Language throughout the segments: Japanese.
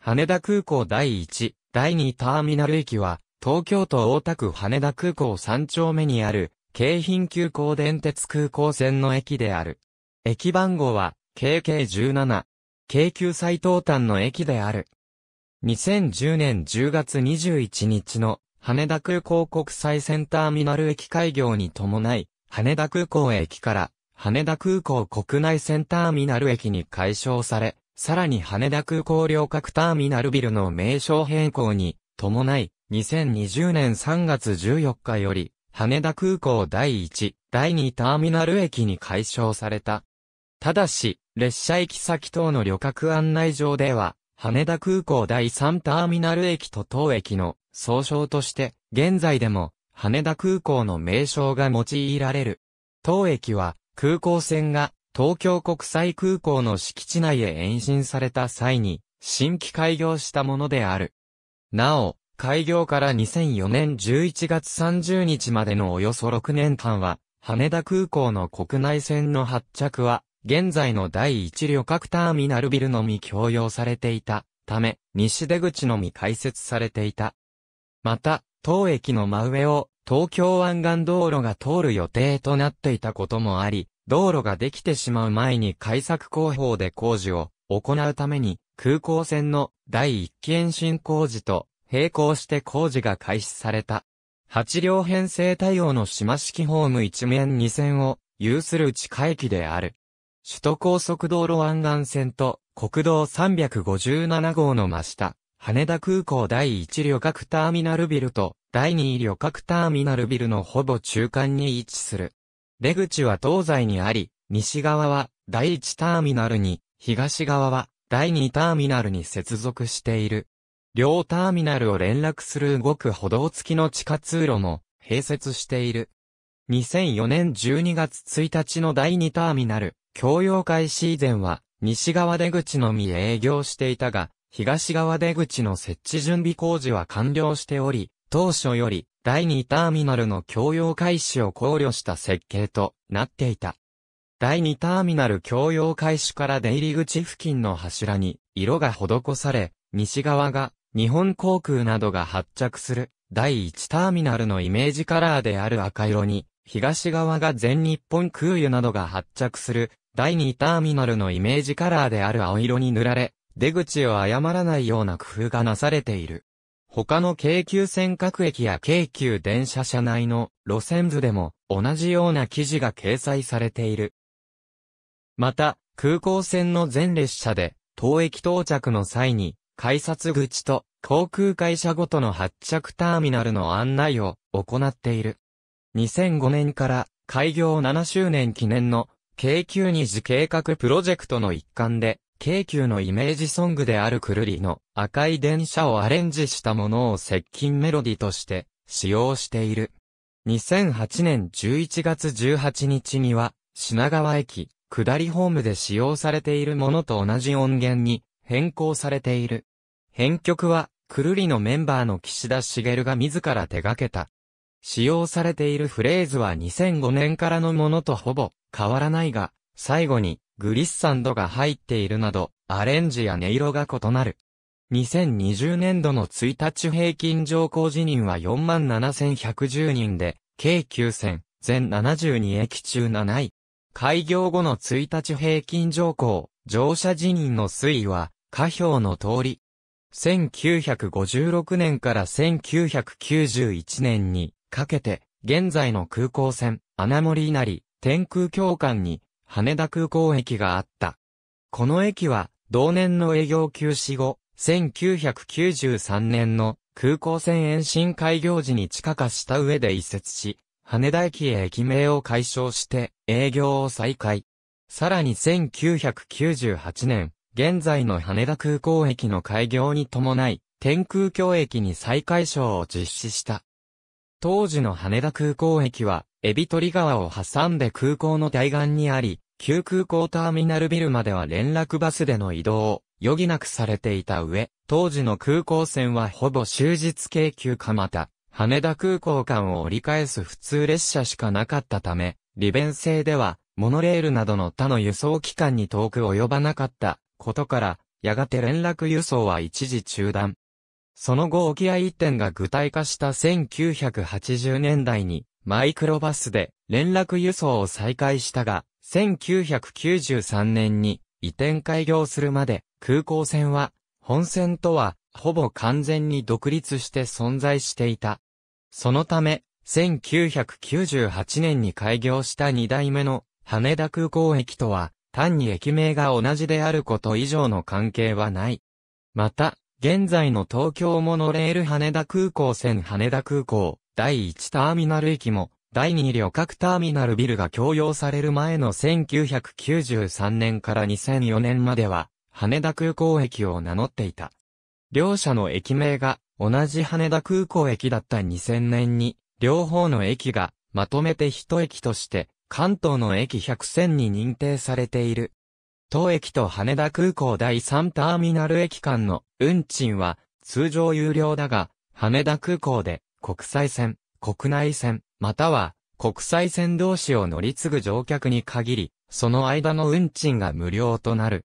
羽田空港第1、第2ターミナル駅は、東京都大田区羽田空港3丁目にある、京浜急行電鉄空港線の駅である。駅番号は、KK17、京急最東端の駅である。2010年10月21日の、羽田空港国際線ターミナル駅開業に伴い、羽田空港駅から、羽田空港国内線ターミナル駅に解消され、さらに羽田空港旅客ターミナルビルの名称変更に伴い、2020年3月14日より、羽田空港第1、第2ターミナル駅に解消された。ただし、列車行き先等の旅客案内上では、羽田空港第3ターミナル駅と当駅の総称として、現在でも羽田空港の名称が用いられる。当駅は空港線が東京国際空港の敷地内へ延伸された際に、新規開業したものである。なお、開業から2004年11月30日までのおよそ6年間は、羽田空港の国内線の発着は、現在の第1旅客ターミナルビルのみ共用されていたため、西出口のみ開設されていた。また、当駅の真上を東京湾岸道路が通る予定となっていたこともあり、道路ができてしまう前に改作工法で工事を行うために、空港線の第一期延伸工事と並行して工事が開始された。8両編成対応の島式ホーム一面2線を有する地下駅である。首都高速道路湾岸線と国道357号の真下、羽田空港第1旅客ターミナルビルと第2旅客ターミナルビルのほぼ中間に位置する。出口は東西にあり、西側は第1ターミナルに、東側は第2ターミナルに接続している。両ターミナルを連絡する動く歩道付きの地下通路も併設している。2004年12月1日の第2ターミナル、共用開始以前は、西側出口のみ営業していたが、東側出口の設置準備工事は完了しており、当初より第2ターミナルの共用開始を考慮した設計となっていた。第2ターミナル共用開始から出入り口付近の柱に色が施され、西側が日本航空などが発着する第1ターミナルのイメージカラーである赤色に、東側が全日本空輸などが発着する第2ターミナルのイメージカラーである青色に塗られ、出口を誤らないような工夫がなされている。他の京急線各駅や京急電車車内の路線図でも同じような記事が掲載されている。また、空港線の全列車で、当駅到着の際に、改札口と航空会社ごとの発着ターミナルの案内を行っている。2005年から開業7周年記念の京急二次計画プロジェクトの一環で京急のイメージソングであるくるりの赤い電車をアレンジしたものを接近メロディとして使用している。2008年11月18日には品川駅下りホームで使用されているものと同じ音源に変更されている。編曲はくるりのメンバーの岸田茂が自ら手掛けた。使用されているフレーズは2005年からのものとほぼ変わらないが、最後にグリッサンドが入っているなど、アレンジや音色が異なる。2020年度の1日平均乗降辞任は47,110人で、計9000、全72駅中7位。開業後の1日平均乗降、乗車辞任の推移は、下表の通り。1956年から1991年にかけて、現在の空港線、穴森稲荷、天空教官に羽田空港駅があった。この駅は、同年の営業休止後、1993年の空港線延伸開業時に地下化した上で移設し、羽田駅へ駅名を解消して営業を再開。さらに1998年、現在の羽田空港駅の開業に伴い、天空橋駅に再解消を実施した。当時の羽田空港駅は、エビリ川を挟んで空港の対岸にあり、旧空港ターミナルビルまでは連絡バスでの移動を余儀なくされていた上、当時の空港線はほぼ終日京急かまた、羽田空港間を折り返す普通列車しかなかったため、利便性では、モノレールなどの他の輸送機関に遠く及ばなかったことから、やがて連絡輸送は一時中断。その後沖合一点が具体化した1980年代に、マイクロバスで連絡輸送を再開したが、1993年に移転開業するまで空港線は本線とはほぼ完全に独立して存在していた。そのため、1998年に開業した2代目の羽田空港駅とは単に駅名が同じであること以上の関係はない。また、現在の東京モノレール羽田空港線羽田空港、第1ターミナル駅も、第2旅客ターミナルビルが供用される前の1993年から2004年までは、羽田空港駅を名乗っていた。両者の駅名が同じ羽田空港駅だった2000年に、両方の駅がまとめて一駅として関東の駅100選に認定されている。当駅と羽田空港第3ターミナル駅間の運賃は通常有料だが、羽田空港で国際線、国内線、または国際線同士を乗り継ぐ乗客に限り、その間の運賃が無料となる。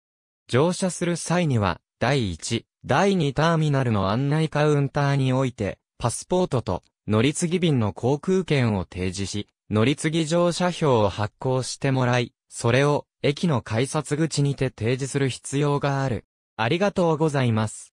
乗車する際には、第1、第2ターミナルの案内カウンターにおいて、パスポートと乗り継ぎ便の航空券を提示し、乗り継ぎ乗車票を発行してもらい、それを駅の改札口にて提示する必要がある。ありがとうございます。